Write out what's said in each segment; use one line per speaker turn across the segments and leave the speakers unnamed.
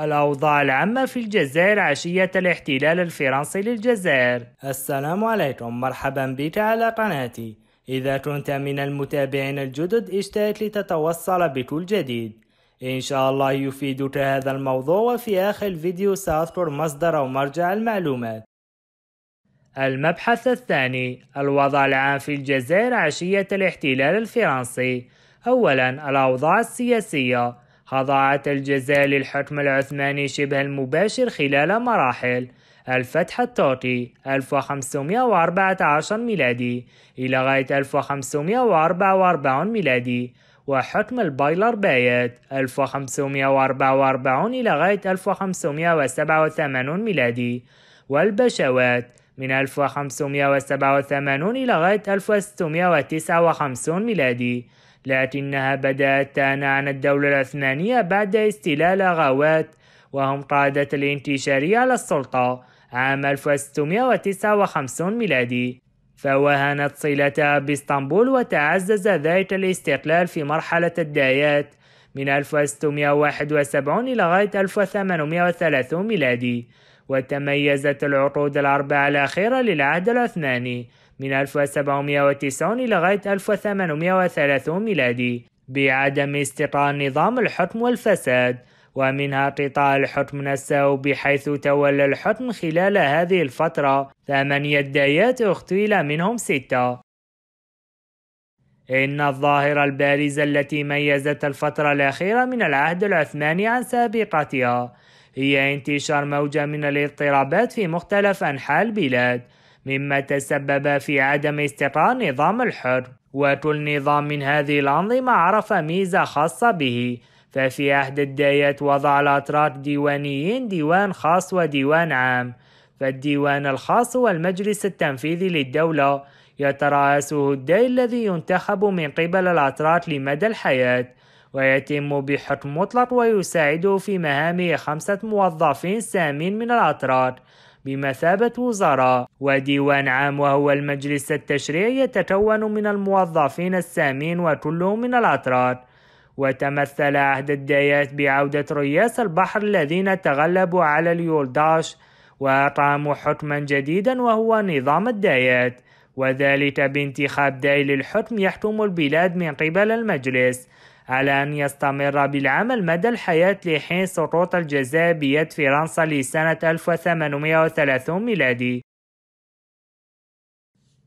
الأوضاع العامة في الجزائر عشية الاحتلال الفرنسي للجزائر السلام عليكم مرحبا بك على قناتي إذا كنت من المتابعين الجدد اشترك لتتوصل بكل جديد إن شاء الله يفيدك هذا الموضوع وفي آخر الفيديو سأذكر مصدر أو مرجع المعلومات المبحث الثاني الوضع العام في الجزائر عشية الاحتلال الفرنسي أولا الأوضاع السياسية خضعت الجزائر للحكم العثماني شبه المباشر خلال مراحل الفتح التوطي 1514 ميلادي إلى غاية 1544 ميلادي وحكم البايلر بايت 1544 إلى غاية 1587 ميلادي والبشوات من 1587 إلى غاية 1659 ميلادي لكنها بدأت عن الدولة العثمانية بعد استلال غوات وهم قادة الانتشارية على السلطة عام 1659 ميلادي فوهنت صلتها باسطنبول وتعزز ذلك الاستقلال في مرحلة الدايات من 1671 إلى غاية 1830 ميلادي وتميزت العقود الأربعة الأخيرة للعهد العثماني من 1790 لغاية 1830 ميلادي بعدم استقرار نظام الحكم والفساد ومنها قطاع الحكم نفسه بحيث تولى الحكم خلال هذه الفترة ثمانية دايات اغتيل منهم ستة إن الظاهرة البارزة التي ميزت الفترة الأخيرة من العهد العثماني عن سابقتها هي انتشار موجة من الاضطرابات في مختلف أنحاء البلاد مما تسبب في عدم استقرار نظام الحر وكل نظام من هذه الأنظمة عرف ميزة خاصة به ففي أحد الدايات وضع الأتراك ديوانيين ديوان خاص وديوان عام فالديوان الخاص هو المجلس التنفيذي للدولة يترأسه الداي الذي ينتخب من قبل الأتراك لمدى الحياة ويتم بحكم مطلق ويساعده في مهامه خمسة موظفين سامين من الأتراك بمثابة وزراء وديوان عام وهو المجلس التشريعي يتكون من الموظفين السامين وكلهم من الأتراك وتمثل عهد الدايات بعودة رياس البحر الذين تغلبوا على اليولداش وأقاموا حكما جديدا وهو نظام الدايات وذلك بانتخاب داي للحكم يحكم البلاد من قبل المجلس على أن يستمر بالعمل مدى الحياة لحين سقوط الجزائر بيد فرنسا لسنة 1830 ميلادي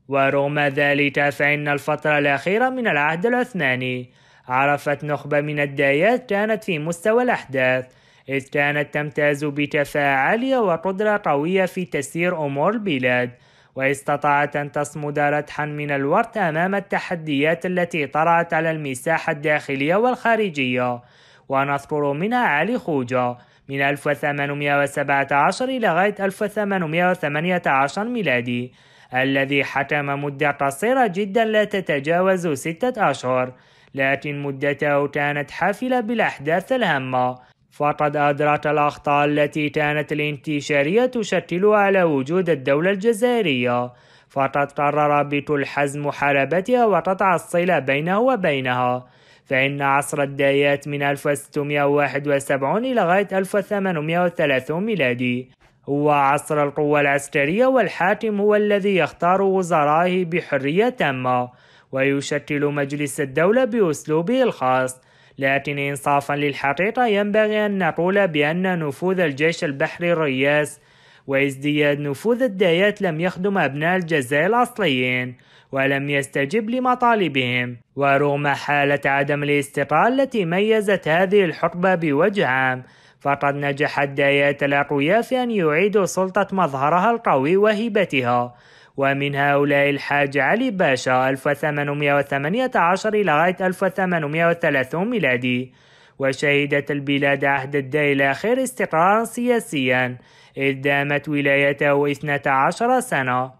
ورغم ذلك فإن الفترة الأخيرة من العهد العثماني عرفت نخبة من الدايات كانت في مستوى الأحداث إذ كانت تمتاز بكفاءة عالية وقدرة قوية في تسيير أمور البلاد واستطاعت أن تصمد ردحا من الورد أمام التحديات التي طرأت على المساحة الداخلية والخارجية ونذكر منها علي خوجة من 1817 إلى غاية 1818 ميلادي الذي حكم مدة قصيرة جدا لا تتجاوز ستة أشهر لكن مدته كانت حافلة بالأحداث الهامة فقد أدرك الأخطاء التي كانت الانتشارية تشكل على وجود الدولة الجزائرية فقد قرر بكل حزم محاربتها وقطع الصلة بينه وبينها فإن عصر الدايات من 1671 لغاية 1830 ميلادي هو عصر القوة العسكرية والحاكم هو الذي يختار وزرائه بحرية تامة ويشكل مجلس الدولة بأسلوبه الخاص لكن إنصافا للحقيقة ينبغي أن نقول بأن نفوذ الجيش البحري الرياس وازدياد نفوذ الدايات لم يخدم أبناء الجزائر الأصليين ولم يستجب لمطالبهم ورغم حالة عدم الاستقرار التي ميزت هذه الحقبة بوجه عام فقد نجح الدايات الأقوياء في أن يعيدوا سلطة مظهرها القوي وهيبتها ومن هؤلاء الحاج علي باشا 1818 لغاية 1830 ميلادي وشهدت البلاد عهد الدائلة الأخير استقرارا سياسيا إذ دامت ولايته 12 سنة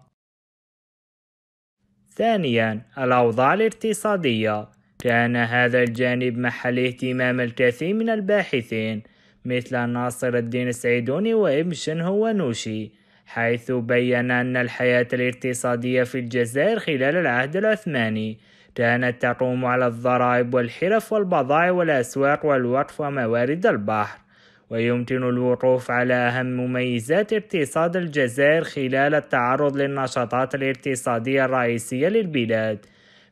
ثانيا الأوضاع الاقتصادية كان هذا الجانب محل اهتمام الكثير من الباحثين مثل ناصر الدين السعيدوني وابن شنهو ونوشي حيث بين أن الحياة الاقتصادية في الجزائر خلال العهد العثماني كانت تقوم على الضرائب والحرف والبضائع والأسواق والوقف وموارد البحر ويمكن الوقوف على أهم مميزات اقتصاد الجزائر خلال التعرض للنشاطات الاقتصادية الرئيسية للبلاد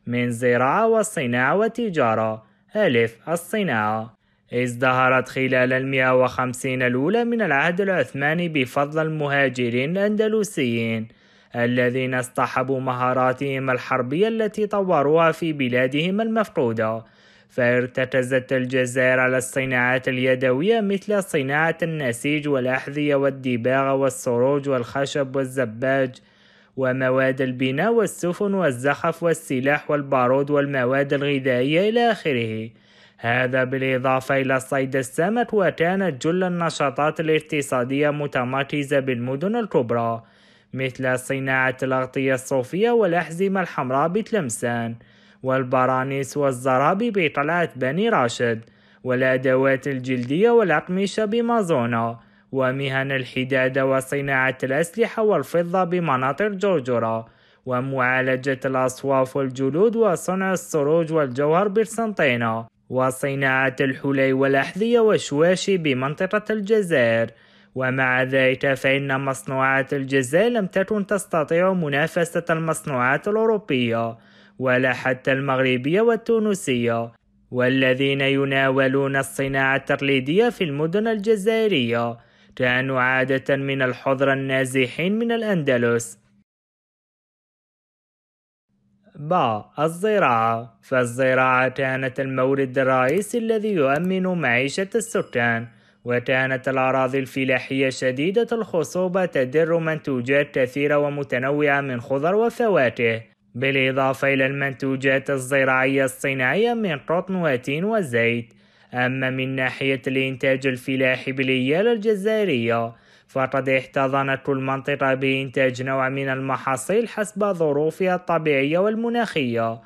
من زراعة والصناعة وتجارة ألف الصناعة ازدهرت خلال المئة وخمسين الأولى من العهد العثماني بفضل المهاجرين الأندلسيين الذين اصطحبوا مهاراتهم الحربية التي طوروها في بلادهم المفقودة فارتكزت الجزائر على الصناعات اليدوية مثل صناعة النسيج والأحذية والدباغة والسروج والخشب والزباج ومواد البناء والسفن والزخف والسلاح والبارود والمواد الغذائية إلى آخره هذا بالإضافة إلى صيد السمك وكانت جل النشاطات الاقتصادية متمركزة بالمدن الكبرى مثل صناعة الأغطية الصوفية والأحزمة الحمراء بتلمسان والبرانيس والزرابي بقلعة بني راشد والأدوات الجلدية والأقمشة بمازونا ومهن الحدادة وصناعة الأسلحة والفضة بمناطق جوجرة ومعالجة الأصواف والجلود وصنع السروج والجوهر بالسنطينة وصناعة الحلي والأحذية والشواشي بمنطقة الجزائر ومع ذلك فإن مصنوعات الجزائر لم تكن تستطيع منافسة المصنوعات الأوروبية ولا حتى المغربية والتونسية والذين يناولون الصناعة التقليدية في المدن الجزائرية كانوا عادة من الحضر النازحين من الأندلس مع الزراعة فالزراعة كانت المورد الرئيسي الذي يؤمن معيشة السكان وكانت الأراضي الفلاحية شديدة الخصوبة تدر منتوجات كثيرة ومتنوعة من خضر وفواكه بالإضافة إلى المنتوجات الزراعية الصناعية من قطن وتين وزيت أما من ناحية الإنتاج الفلاحي بالإيالة الجزائرية فقد احتضنت المنطقة بإنتاج نوع من المحاصيل حسب ظروفها الطبيعية والمناخية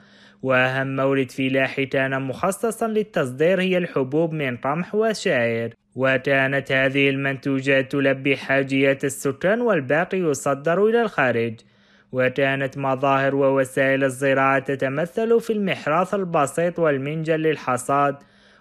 وأهم مورد فلاحي كان مخصصا للتصدير هي الحبوب من قمح وشعير وكانت هذه المنتوجات تلبي حاجيات السكان والباقي يصدر إلى الخارج وكانت مظاهر ووسائل الزراعة تتمثل في المحراث البسيط والمنجل للحصاد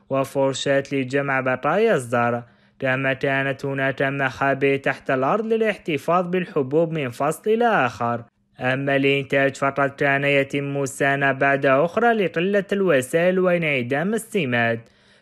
وفرشاة لجمع بقايا الزرع كما كانت هناك مخابئ تحت الأرض للاحتفاظ بالحبوب من فصل إلى آخر أما الإنتاج فقد كان يتم سنة بعد أخرى لقلة الوسائل وانعدام السمات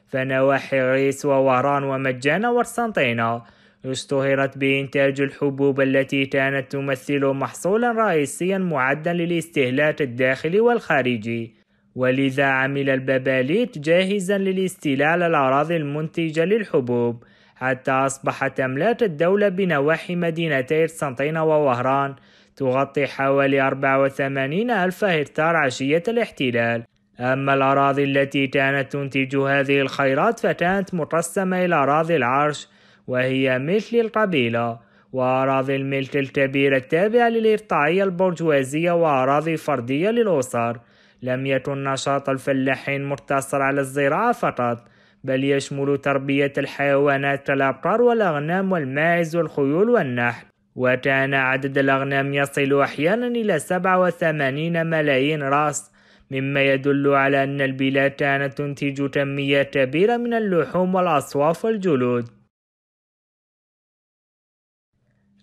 فنواحي غيس ووران ومجانا وقسنطينة اشتهرت بإنتاج الحبوب التي كانت تمثل محصولا رئيسيا معدا للاستهلاك الداخلي والخارجي ولذا عمل البباليت جاهزا للاستيلاء على الأراضي المنتجة للحبوب حتى أصبحت أملاك الدولة بنواحي مدينتي قسنطينة ووهران تغطي حوالي 84 ألف هكتار عشية الاحتلال أما الأراضي التي كانت تنتج هذه الخيرات فكانت مقسمة إلى أراضي العرش وهي مثل القبيلة وأراضي الملك الكبيرة التابعة للإرطاعية البرجوازية وأراضي فردية للأسر لم يكن نشاط الفلاحين مقتصر على الزراعة فقط بل يشمل تربية الحيوانات كالأبقار والأغنام والماعز والخيول والنحل وكان عدد الأغنام يصل أحيانا إلى 87 ملايين رأس مما يدل على أن البلاد كانت تنتج كمية كبيرة من اللحوم والأصواف والجلود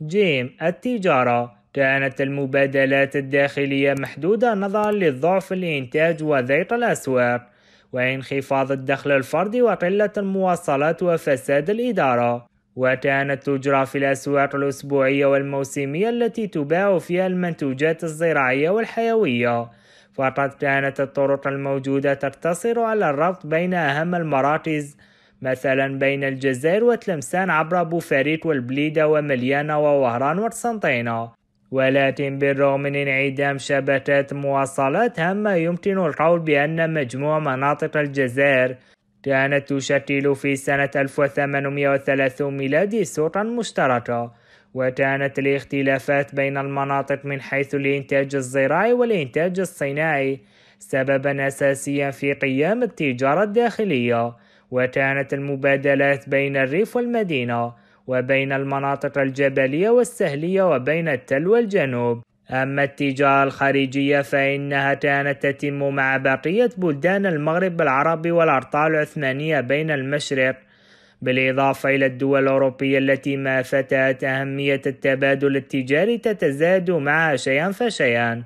جيم التجارة كانت المبادلات الداخلية محدودة نظرا للضعف الإنتاج وذيق الأسواق وانخفاض الدخل الفردي وقلة المواصلات وفساد الإدارة وكانت تجرى في الأسواق الأسبوعية والموسمية التي تباع فيها المنتوجات الزراعية والحيوية فقد كانت الطرق الموجودة تقتصر على الربط بين أهم المراكز مثلا بين الجزائر وتلمسان عبر بوفاريت والبليدة ومليانة ووهران وقسنطينة ولكن بالرغم من انعدام شبكات المواصلات هما يمكن القول بأن مجموع مناطق الجزائر كانت تشكل في سنة 1830 ميلادي سلطة مشتركة وكانت الاختلافات بين المناطق من حيث الإنتاج الزراعي والإنتاج الصناعي سببا أساسيا في قيام التجارة الداخلية وكانت المبادلات بين الريف والمدينة وبين المناطق الجبلية والسهلية وبين التل والجنوب أما التجارة الخارجية فإنها كانت تتم مع بقية بلدان المغرب العربي والأرطال العثمانية بين المشرق بالإضافة إلى الدول الأوروبية التي ما فتأت أهمية التبادل التجاري تتزايد معها شيئا فشيئا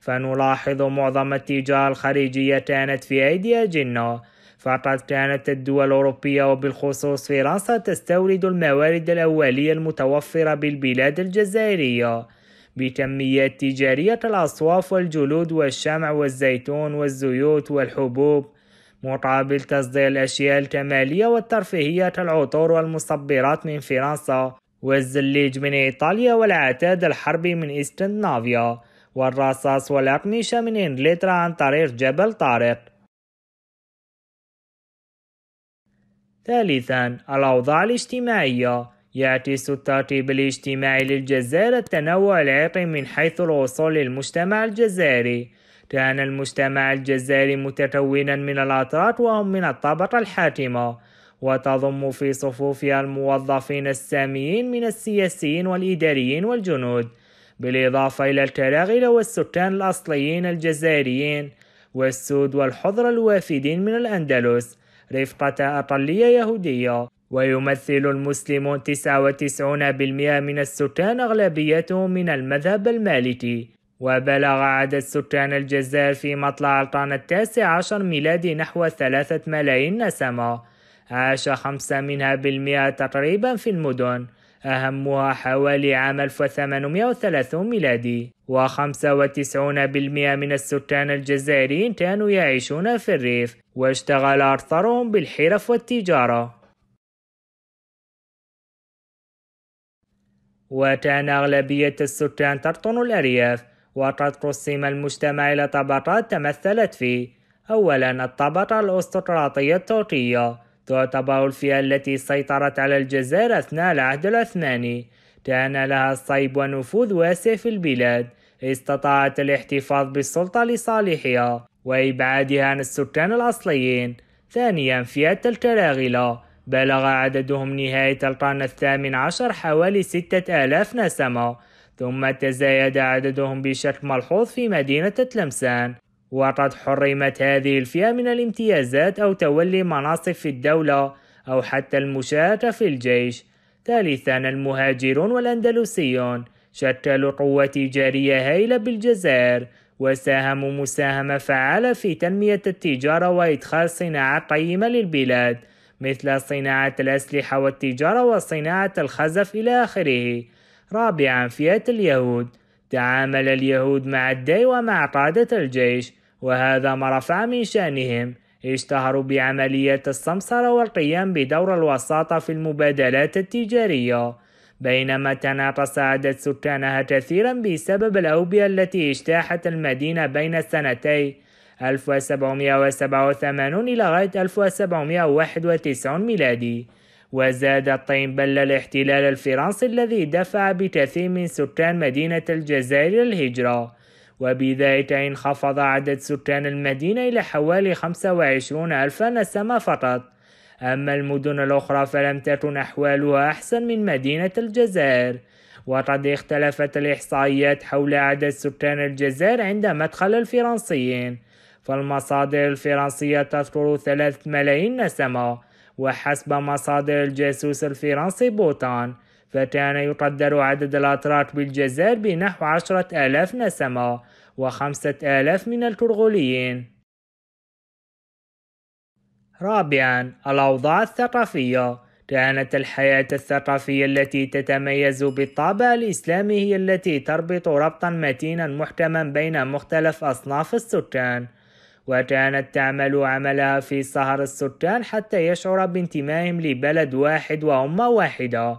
فنلاحظ معظم التجارة الخارجية كانت في أيدي أجنة فقد كانت الدول الأوروبية وبالخصوص فرنسا تستورد الموارد الأولية المتوفرة بالبلاد الجزائرية بكميات تجارية الأصواف والجلود والشمع والزيتون والزيوت والحبوب مقابل تصدير الأشياء الكمالية والترفيهية العطور والمصبرات من فرنسا والزليج من إيطاليا والعتاد الحربي من إسكندنافيا والرصاص والأقمشة من إنجلترا عن طريق جبل طارق ثالثا الأوضاع الاجتماعية يعكس الترتيب الاجتماعي للجزائر التنوع العرقي من حيث الوصول للمجتمع الجزائري كان المجتمع الجزائري متكونا من الأتراك وهم من الطبقة الحاكمة وتضم في صفوفها الموظفين الساميين من السياسيين والإداريين والجنود بالإضافة إلى الكراغلة والسكان الأصليين الجزائريين والسود والحضر الوافدين من الأندلس رفقة أقلية يهودية ويمثل المسلمون 99% من السكان أغلبيتهم من المذهب المالكي وبلغ عدد سكان الجزائر في مطلع القرن التاسع عشر ميلادي نحو ثلاثة ملايين نسمة عاش خمسة منها بالمئة تقريبا في المدن أهمها حوالي عام 1830 ميلادي و95% من السكان الجزائريين كانوا يعيشون في الريف واشتغل أكثرهم بالحرف والتجارة وكان أغلبية السكان ترطن الأرياف وقد قسم المجتمع إلى طبقات تمثلت في أولا الطبقة الأرستقراطية التركية تعتبر الفئة التي سيطرت على الجزائر أثناء العهد العثماني كان لها الصيب ونفوذ واسع في البلاد استطاعت الاحتفاظ بالسلطة لصالحها وإبعادها عن السكان الأصليين ثانيا فئة الكراغلة بلغ عددهم نهاية القرن الثامن عشر حوالي ستة آلاف نسمة ثم تزايد عددهم بشكل ملحوظ في مدينة تلمسان وقد حرمت هذه الفئة من الامتيازات أو تولي مناصب في الدولة أو حتى المشاركة في الجيش ثالثا المهاجرون والأندلسيون شكلوا قوة تجارية هائلة بالجزائر وساهموا مساهمة فعالة في تنمية التجارة وإدخال صناعات قيمة للبلاد مثل صناعة الأسلحة والتجارة وصناعة الخزف إلى آخره. رابعا فئة اليهود تعامل اليهود مع الدي ومع قادة الجيش وهذا ما رفع من شأنهم اشتهروا بعملية السمسرة والقيام بدور الوساطة في المبادلات التجارية بينما تناقص عدد سكانها كثيرا بسبب الأوبئة التي اجتاحت المدينة بين السنتين 1787 إلى غاية 1791 ميلادي وزاد الطين بل الاحتلال الفرنسي الذي دفع بكثير من سكان مدينة الجزائر الهجرة وبذلك انخفض عدد سكان المدينة إلى حوالي 25 ألف نسمة فقط أما المدن الأخرى فلم تكن أحوالها أحسن من مدينة الجزائر وقد اختلفت الإحصائيات حول عدد سكان الجزائر عند مدخل الفرنسيين فالمصادر الفرنسية تذكر ثلاث ملايين نسمة وحسب مصادر الجاسوس الفرنسي بوتان فكان يقدر عدد الأتراك بالجزائر بنحو عشرة آلاف نسمة وخمسة آلاف من الكرغوليين رابعا الأوضاع الثقافية كانت الحياة الثقافية التي تتميز بالطابع الإسلامي هي التي تربط ربطا متينا محكما بين مختلف أصناف السكان وكانت تعمل عملها في صهر السكان حتى يشعر بانتمائهم لبلد واحد وأمة واحدة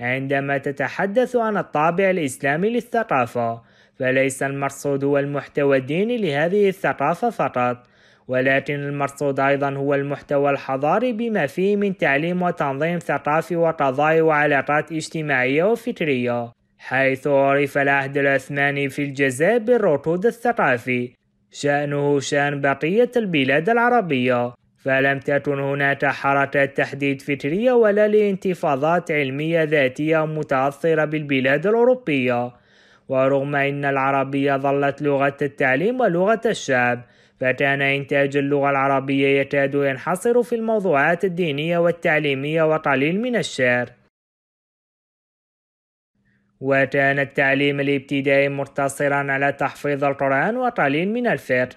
عندما تتحدث عن الطابع الإسلامي للثقافة فليس المرصود هو المحتوى الديني لهذه الثقافة فقط ولكن المرصود أيضا هو المحتوى الحضاري بما فيه من تعليم وتنظيم ثقافي وقضايا وعلاقات اجتماعية وفكرية حيث عرف العهد العثماني في الجزائر بالركود الثقافي شأنه شأن بقية البلاد العربية فلم تكن هناك حركات تحديد فكرية ولا لانتفاضات علمية ذاتية متأثرة بالبلاد الأوروبية ورغم أن العربية ظلت لغة التعليم ولغة الشعب فكان إنتاج اللغة العربية يكاد ينحصر في الموضوعات الدينية والتعليمية وقليل من الشعر وكان التعليم الابتدائي مقتصرا على تحفيظ القرآن وقليل من الفقه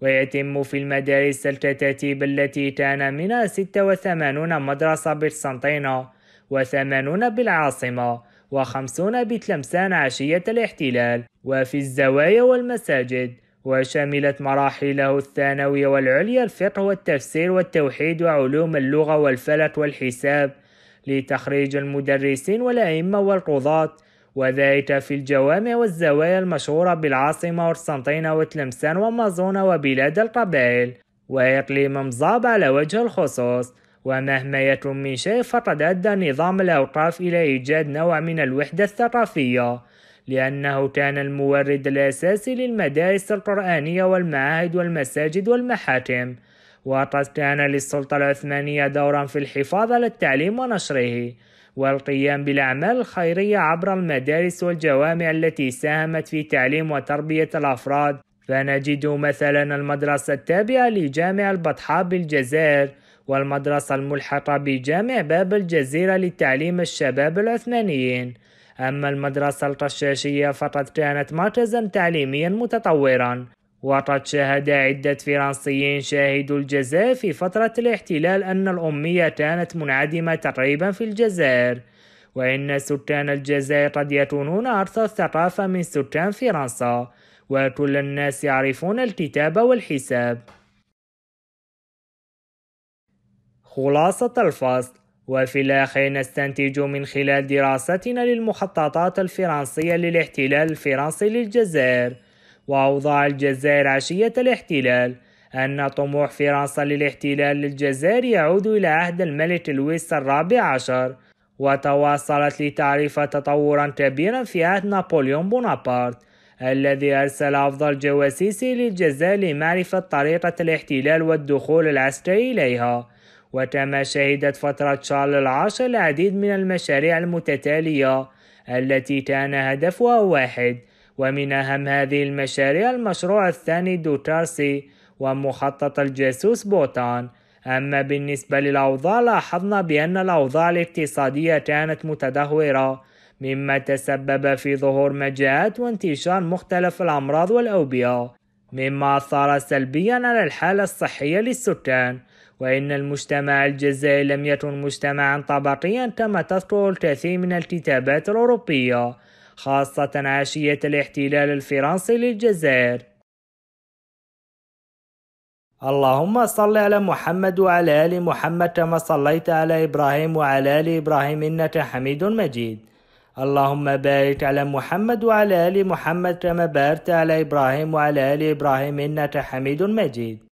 ويتم في المدارس الكتاتيب التي كان منها 86 مدرسه بالسنطينه بقسنطينة و80 بالعاصمة و50 بتلمسان عشية الاحتلال وفي الزوايا والمساجد وشملت مراحله الثانوية والعليا الفقه والتفسير والتوحيد وعلوم اللغة والفلك والحساب لتخريج المدرسين والأئمة والقضاة وذلك في الجوامع والزوايا المشهورة بالعاصمة ورسنطينة وتلمسان ومازونة وبلاد القبائل وإقليم مزاب على وجه الخصوص ومهما يكن من شيء فقد أدى نظام الأوقاف إلى إيجاد نوع من الوحدة الثقافية لأنه كان المورد الأساسي للمدارس القرآنية والمعاهد والمساجد والمحاكم وقد كان للسلطة العثمانية دورا في الحفاظ على التعليم ونشره والقيام بالأعمال الخيرية عبر المدارس والجوامع التي ساهمت في تعليم وتربية الأفراد فنجد مثلا المدرسة التابعة لجامع البطحاء بالجزائر والمدرسة الملحقة بجامع باب الجزيرة لتعليم الشباب العثمانيين أما المدرسة القشاشية فقد كانت مركزا تعليميا متطورا وقد شهد عدة فرنسيين شاهدوا الجزائر في فترة الاحتلال أن الأمية كانت منعدمة تقريبا في الجزائر وإن سكان الجزائر قد يكونون أكثر ثقافة من سكان فرنسا وكل الناس يعرفون الكتابة والحساب خلاصة الفصل وفي الآخر نستنتج من خلال دراستنا للمخططات الفرنسية للاحتلال الفرنسي للجزائر وأوضاع الجزائر عشية الاحتلال أن طموح فرنسا للاحتلال للجزائر يعود إلى عهد الملك لويس الرابع عشر وتواصلت لتعريف تطورا كبيرا في عهد نابليون بونابرت الذي أرسل أفضل جواسيسه للجزائر لمعرفة طريقة الاحتلال والدخول العسكري إليها وكما شهدت فترة شارل العاشر العديد من المشاريع المتتالية التي كان هدفها واحد ومن أهم هذه المشاريع المشروع الثاني دوتارسي ومخطط الجاسوس بوتان أما بالنسبة للأوضاع لاحظنا بأن الأوضاع الاقتصادية كانت متدهورة مما تسبب في ظهور مجاعات وانتشار مختلف الأمراض والأوبئة مما أثر سلبيا على الحالة الصحية للسكان وإن المجتمع الجزائري لم يكن مجتمعا طبقيا كما تذكر الكثير من الكتابات الأوروبية خاصة عشية الاحتلال الفرنسي للجزائر اللهم صل على محمد وعلى آل محمد كما صليت على إبراهيم وعلى آل إبراهيم إنك حميد مجيد اللهم بارك على محمد وعلى آل محمد كما باركت على إبراهيم وعلى آل إبراهيم إنك حميد مجيد